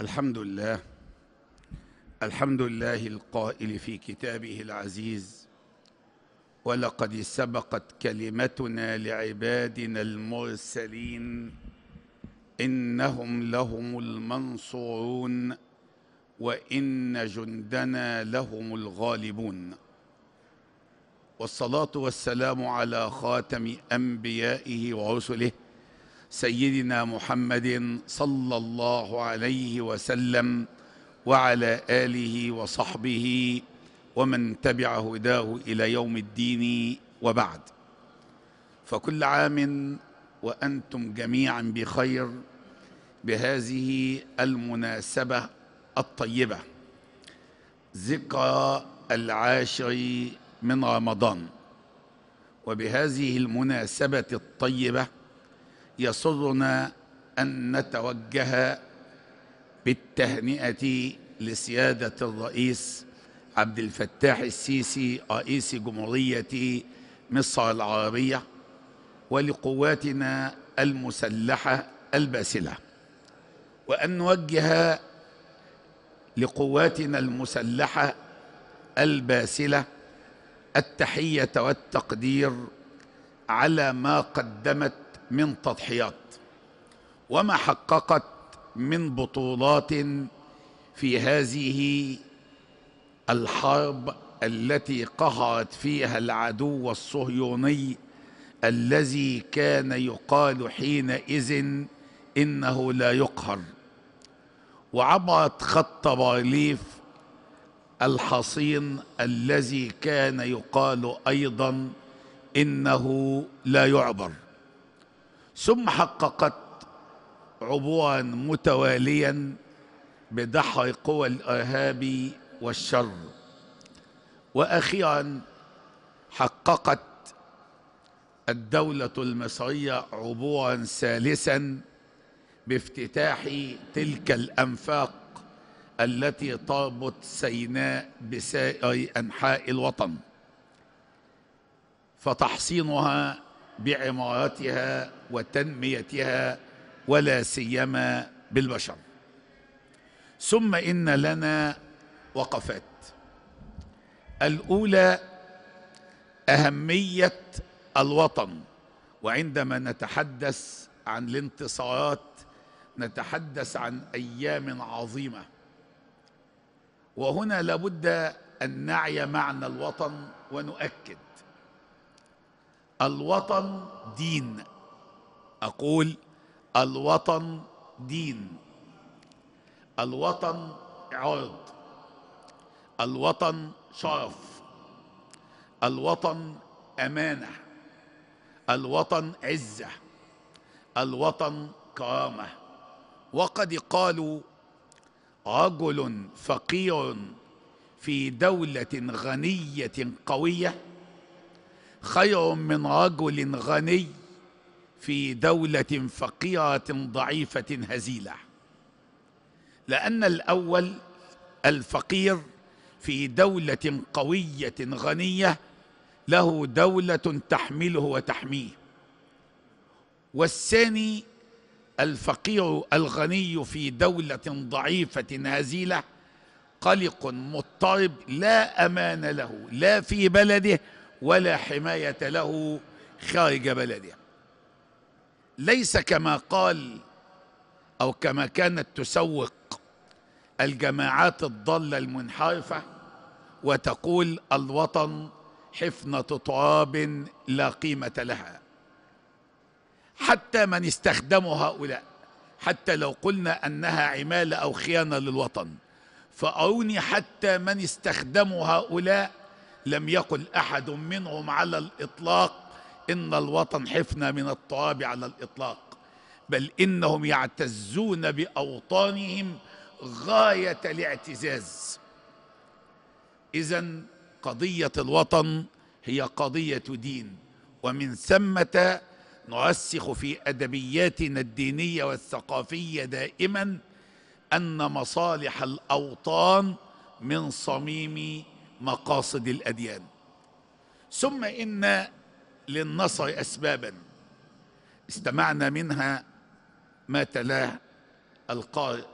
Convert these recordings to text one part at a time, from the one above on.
الحمد لله الحمد لله القائل في كتابه العزيز ولقد سبقت كلمتنا لعبادنا المرسلين انهم لهم المنصورون وان جندنا لهم الغالبون والصلاه والسلام على خاتم انبيائه ورسله سيدنا محمد صلى الله عليه وسلم وعلى آله وصحبه ومن تبع هداه إلى يوم الدين وبعد فكل عام وأنتم جميعا بخير بهذه المناسبة الطيبة ذكرى العاشر من رمضان وبهذه المناسبة الطيبة يسرنا أن نتوجه بالتهنئة لسيادة الرئيس عبد الفتاح السيسي رئيس جمهورية مصر العربية ولقواتنا المسلحة الباسلة وأن نوجه لقواتنا المسلحة الباسلة التحية والتقدير على ما قدمت من تضحيات وما حققت من بطولات في هذه الحرب التي قهرت فيها العدو الصهيوني الذي كان يقال حينئذ انه لا يقهر وعبرت خط بارليف الحصين الذي كان يقال ايضا انه لا يعبر ثم حققت عبوان متواليا بدحر قوى الارهاب والشر واخيرا حققت الدوله المصريه عبورا ثالثا بافتتاح تلك الانفاق التي تربط سيناء بسائر انحاء الوطن فتحصينها بعمارتها وتنميتها ولا سيما بالبشر ثم ان لنا وقفات الاولى اهميه الوطن وعندما نتحدث عن الانتصارات نتحدث عن ايام عظيمه وهنا لابد ان نعي معنى الوطن ونؤكد الوطن دين اقول الوطن دين الوطن عرض الوطن شرف الوطن امانه الوطن عزه الوطن كرامه وقد قالوا رجل فقير في دوله غنيه قويه خير من رجل غني في دولة فقيرة ضعيفة هزيلة لأن الأول الفقير في دولة قوية غنية له دولة تحمله وتحميه والثاني الفقير الغني في دولة ضعيفة هزيلة قلق مضطرب لا أمان له لا في بلده ولا حماية له خارج بلده ليس كما قال أو كما كانت تسوق الجماعات الضالة المنحرفة وتقول الوطن حفنة تراب لا قيمة لها حتى من استخدموا هؤلاء حتى لو قلنا أنها عمالة أو خيانة للوطن فأروني حتى من استخدموا هؤلاء لم يقل أحد منهم على الإطلاق إن الوطن حفنة من الطواب على الإطلاق بل إنهم يعتزون بأوطانهم غاية الاعتزاز إذا قضية الوطن هي قضية دين ومن ثمة نرسخ في أدبياتنا الدينية والثقافية دائما أن مصالح الأوطان من صميم مقاصد الاديان ثم ان للنصر اسبابا استمعنا منها ما تلاه القارئ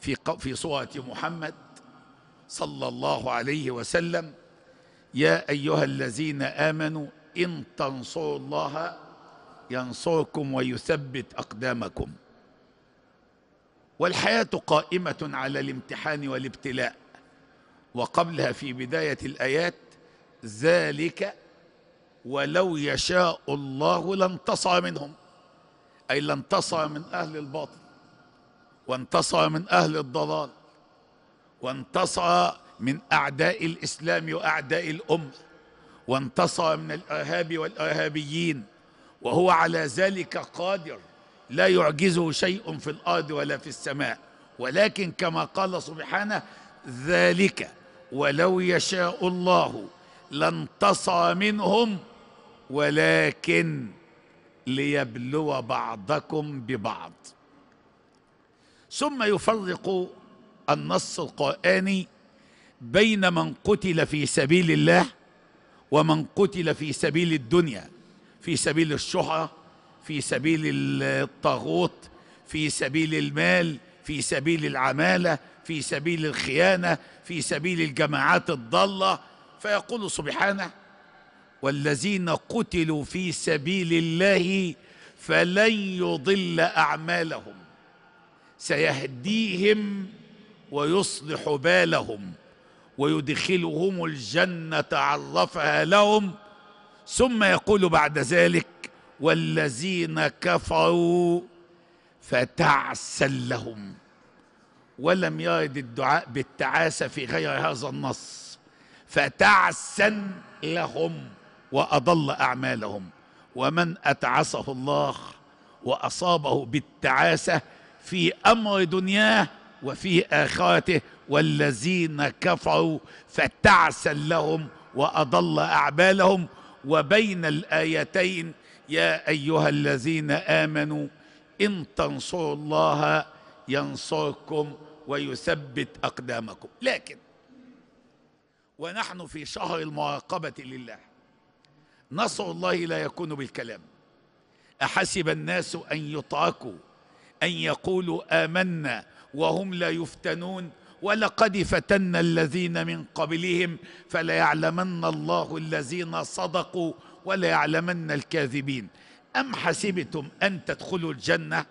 في في صوره محمد صلى الله عليه وسلم يا ايها الذين امنوا ان تنصروا الله ينصركم ويثبت اقدامكم والحياه قائمه على الامتحان والابتلاء وقبلها في بداية الآيات ذلك ولو يشاء الله لانتصر منهم أي لانتصر من أهل الباطل وانتصر من أهل الضلال وانتصر من أعداء الإسلام وأعداء الأمة وانتصر من الإرهاب والإرهابيين وهو على ذلك قادر لا يعجزه شيء في الأرض ولا في السماء ولكن كما قال سبحانه ذلك ولو يشاء الله لانتصى منهم ولكن ليبلو بعضكم ببعض ثم يفرق النص القرآني بين من قتل في سبيل الله ومن قتل في سبيل الدنيا في سبيل الشهرة في سبيل الطاغوت في سبيل المال في سبيل العمالة في سبيل الخيانه في سبيل الجماعات الضاله فيقول سبحانه والذين قتلوا في سبيل الله فلن يضل اعمالهم سيهديهم ويصلح بالهم ويدخلهم الجنه عرفها لهم ثم يقول بعد ذلك والذين كفروا فتعسل لهم ولم يرد الدعاء بالتعاسة في غير هذا النص فتعسا لهم وأضل أعمالهم ومن أتعسه الله وأصابه بالتعاسة في أمر دنياه وفي آخرته والذين كفروا فتعسا لهم وأضل أعمالهم وبين الآيتين يا أيها الذين آمنوا إن تنصروا الله ينصركم ويثبت اقدامكم لكن ونحن في شهر المراقبه لله نصر الله لا يكون بالكلام احسب الناس ان يتركوا ان يقولوا امنا وهم لا يفتنون ولقد فتنا الذين من قبلهم فليعلمن الله الذين صدقوا وليعلمن الكاذبين ام حسبتم ان تدخلوا الجنه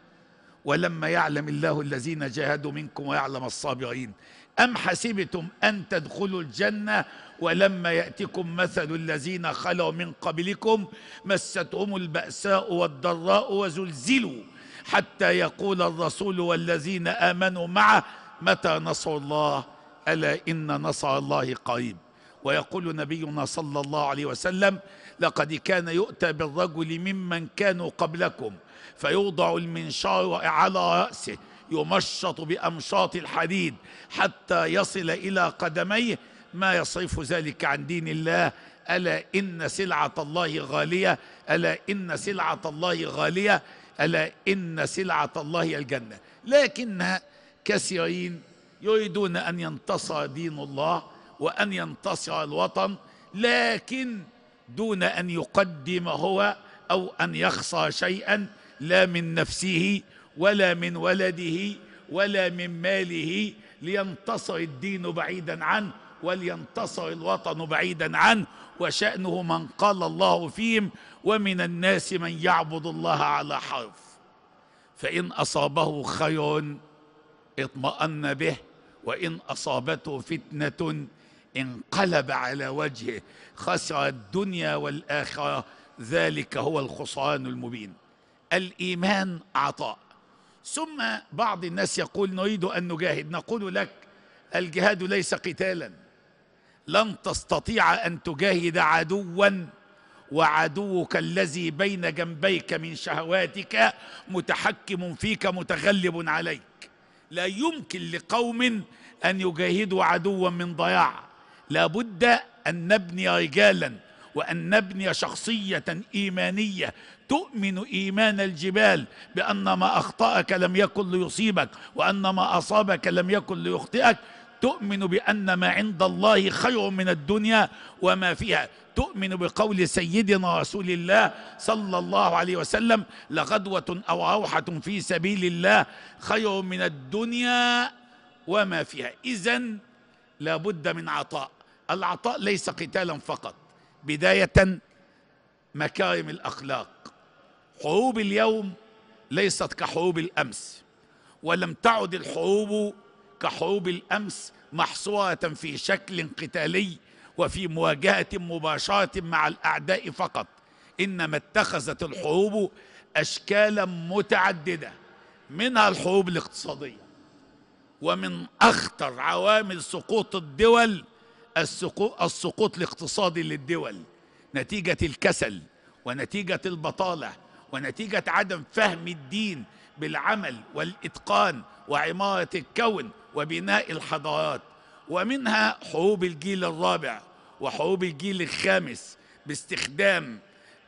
ولما يعلم الله الذين جاهدوا منكم ويعلم الصابرين أم حسبتم أن تدخلوا الجنة ولما يأتكم مثل الذين خلوا من قبلكم مستهم البأساء والضراء وزلزلوا حتى يقول الرسول والذين آمنوا معه متى نصر الله ألا إن نصر الله قريب ويقول نبينا صلى الله عليه وسلم لقد كان يؤتى بالرجل ممن كانوا قبلكم فيوضع المنشار على رأسه يمشط بأمشاط الحديد حتى يصل إلى قدميه ما يصرف ذلك عن دين الله ألا إن سلعة الله غالية ألا إن سلعة الله غالية ألا إن سلعة الله الجنة لكن كثيرين يريدون أن ينتصر دين الله وأن ينتصر الوطن لكن دون أن يقدم هو أو أن يخسر شيئا لا من نفسه ولا من ولده ولا من ماله لينتصر الدين بعيدا عنه ولينتصر الوطن بعيدا عنه وشأنه من قال الله فيهم ومن الناس من يعبد الله على حرف فإن أصابه خير اطمأن به وإن أصابته فتنة انقلب على وجهه خسر الدنيا والآخرة ذلك هو الخسران المبين الايمان عطاء ثم بعض الناس يقول نريد ان نجاهد نقول لك الجهاد ليس قتالا لن تستطيع ان تجاهد عدوا وعدوك الذي بين جنبيك من شهواتك متحكم فيك متغلب عليك لا يمكن لقوم ان يجاهدوا عدوا من ضياع لابد ان نبني رجالا وأن نبني شخصية إيمانية تؤمن إيمان الجبال بأن ما أخطأك لم يكن ليصيبك وأن ما أصابك لم يكن ليخطئك تؤمن بأن ما عند الله خير من الدنيا وما فيها تؤمن بقول سيدنا رسول الله صلى الله عليه وسلم لغدوة أو روحة في سبيل الله خير من الدنيا وما فيها إذا لابد من عطاء العطاء ليس قتالا فقط بداية مكارم الأخلاق حروب اليوم ليست كحروب الأمس ولم تعد الحروب كحروب الأمس محصورة في شكل قتالي وفي مواجهة مباشرة مع الأعداء فقط إنما اتخذت الحروب أشكالا متعددة منها الحروب الاقتصادية ومن أخطر عوامل سقوط الدول السقوط, الاقتصادي للدول نتيجة الكسل ونتيجة البطالة ونتيجة عدم فهم الدين بالعمل والإتقان وعمارة الكون وبناء الحضارات ومنها حروب الجيل الرابع وحروب الجيل الخامس باستخدام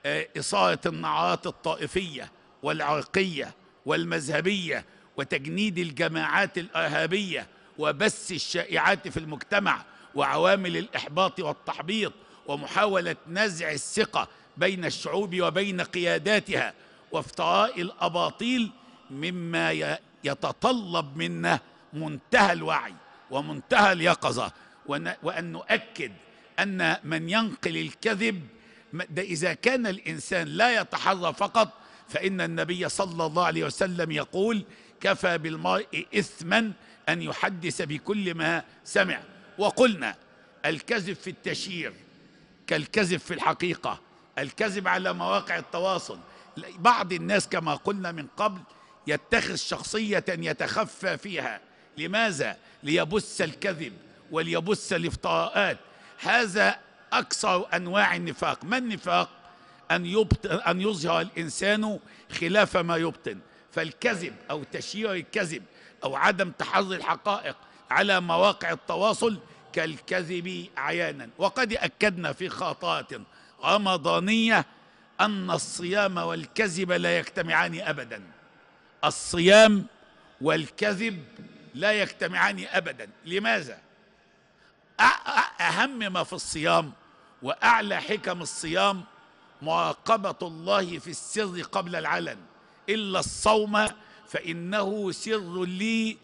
آه، إثارة النعرات الطائفية والعرقية والمذهبية وتجنيد الجماعات الإرهابية وبث الشائعات في المجتمع وعوامل الإحباط والتحبيط ومحاولة نزع الثقة بين الشعوب وبين قياداتها وافتراء الأباطيل مما يتطلب منا منتهى الوعي ومنتهى اليقظة وأن نؤكد أن من ينقل الكذب ده إذا كان الإنسان لا يتحرى فقط فإن النبي صلى الله عليه وسلم يقول كفى بالمرء إثما أن يحدث بكل ما سمع وقلنا الكذب في التشير كالكذب في الحقيقة الكذب على مواقع التواصل بعض الناس كما قلنا من قبل يتخذ شخصية يتخفى فيها لماذا؟ ليبث الكذب وليبث الافتراءات هذا أكثر أنواع النفاق ما النفاق؟ أن, يبطن أن يظهر الإنسان خلاف ما يبطن فالكذب أو تشير الكذب أو عدم تحري الحقائق على مواقع التواصل كالكذب عيانا وقد أكدنا في خاطات رمضانية أن الصيام والكذب لا يجتمعان أبدا الصيام والكذب لا يجتمعان أبدا لماذا؟ أهم ما في الصيام وأعلى حكم الصيام معاقبة الله في السر قبل العلن إلا الصوم فإنه سر لي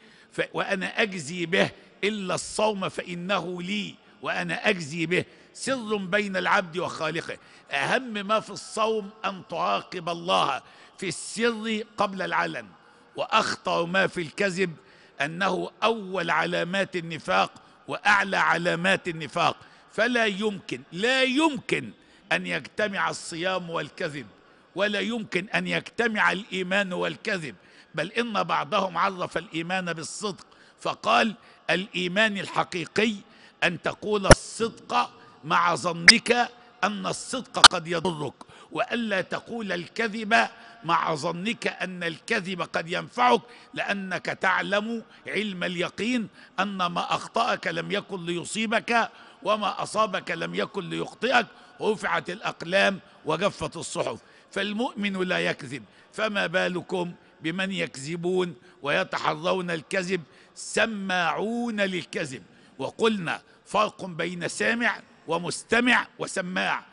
وأنا أجزي به إلا الصوم فإنه لي وأنا أجزي به سر بين العبد وخالقه أهم ما في الصوم أن تعاقب الله في السر قبل العلن وأخطر ما في الكذب أنه أول علامات النفاق وأعلى علامات النفاق فلا يمكن لا يمكن أن يجتمع الصيام والكذب ولا يمكن ان يجتمع الايمان والكذب بل ان بعضهم عرف الايمان بالصدق فقال الايمان الحقيقي ان تقول الصدق مع ظنك ان الصدق قد يضرك والا تقول الكذب مع ظنك ان الكذب قد ينفعك لانك تعلم علم اليقين ان ما اخطاك لم يكن ليصيبك وما اصابك لم يكن ليخطئك رفعت الاقلام وجفت الصحف فالمؤمن لا يكذب فما بالكم بمن يكذبون ويتحرون الكذب سماعون للكذب وقلنا فرق بين سامع ومستمع وسماع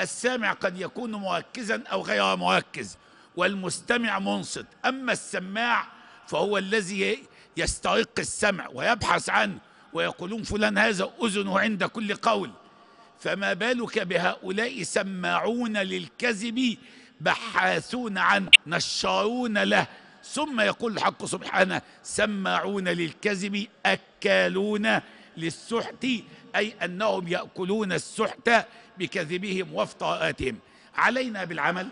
السامع قد يكون مركزا او غير مركز والمستمع منصت اما السماع فهو الذي يسترق السمع ويبحث عنه ويقولون فلان هذا اذنه عند كل قول فما بالك بهؤلاء سماعون للكذب بحاثون عنه نشارون له ثم يقول الحق سبحانه سماعون للكذب أكالون للسحت أي أنهم يأكلون السحت بكذبهم وافتراءاتهم علينا بالعمل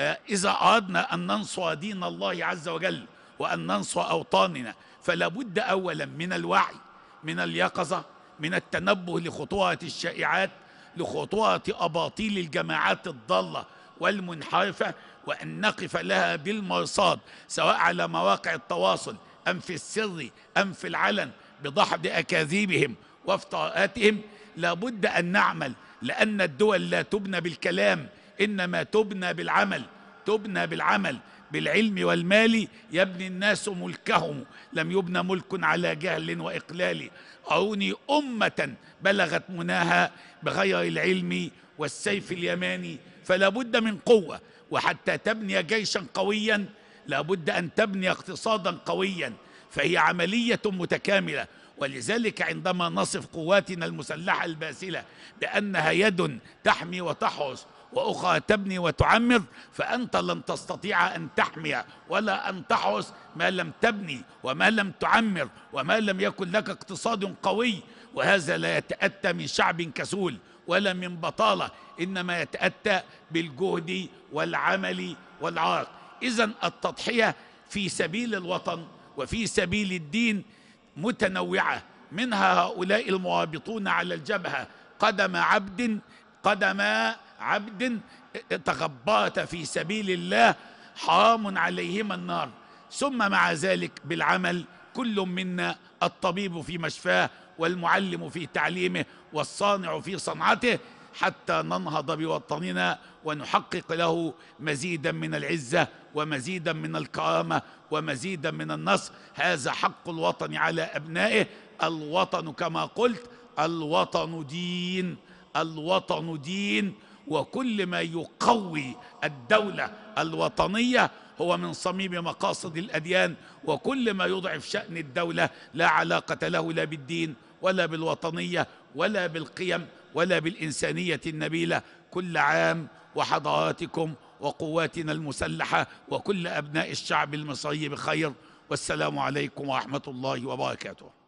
آه، إذا أردنا أن ننصر دين الله عز وجل وأن ننصر أوطاننا فلا بد أولا من الوعي من اليقظة من التنبه لخطوات الشائعات لخطوات أباطيل الجماعات الضالة والمنحرفة وأن نقف لها بالمرصاد سواء على مواقع التواصل أم في السر أم في العلن بضحض أكاذيبهم وافتراءاتهم لابد أن نعمل لأن الدول لا تبنى بالكلام إنما تبنى بالعمل تبنى بالعمل بالعلم والمال يبني الناس ملكهم لم يبنى ملك على جهل وإقلال أروني أمة بلغت مناها بغير العلم والسيف اليماني فلا بد من قوة وحتى تبني جيشا قويا لا بد أن تبني اقتصادا قويا فهي عملية متكاملة ولذلك عندما نصف قواتنا المسلحة الباسلة بأنها يد تحمي وتحرس وأخرى تبني وتعمر فأنت لن تستطيع أن تحمي ولا أن تحرس ما لم تبني وما لم تعمر وما لم يكن لك اقتصاد قوي وهذا لا يتأتى من شعب كسول ولا من بطاله انما يتاتى بالجهد والعمل والعائق اذا التضحيه في سبيل الوطن وفي سبيل الدين متنوعه منها هؤلاء الموابطون على الجبهه قدم عبد قدم عبد تغبات في سبيل الله حرام عليهما النار ثم مع ذلك بالعمل كل منا الطبيب في مشفاه والمعلم في تعليمه والصانع في صنعته حتى ننهض بوطننا ونحقق له مزيدا من العزة ومزيدا من الكرامة ومزيدا من النصر هذا حق الوطن على أبنائه الوطن كما قلت الوطن دين الوطن دين وكل ما يقوي الدولة الوطنية هو من صميم مقاصد الأديان وكل ما يضعف شأن الدولة لا علاقة له لا بالدين ولا بالوطنية ولا بالقيم ولا بالإنسانية النبيلة كل عام وحضاراتكم وقواتنا المسلحة وكل أبناء الشعب المصري بخير والسلام عليكم ورحمة الله وبركاته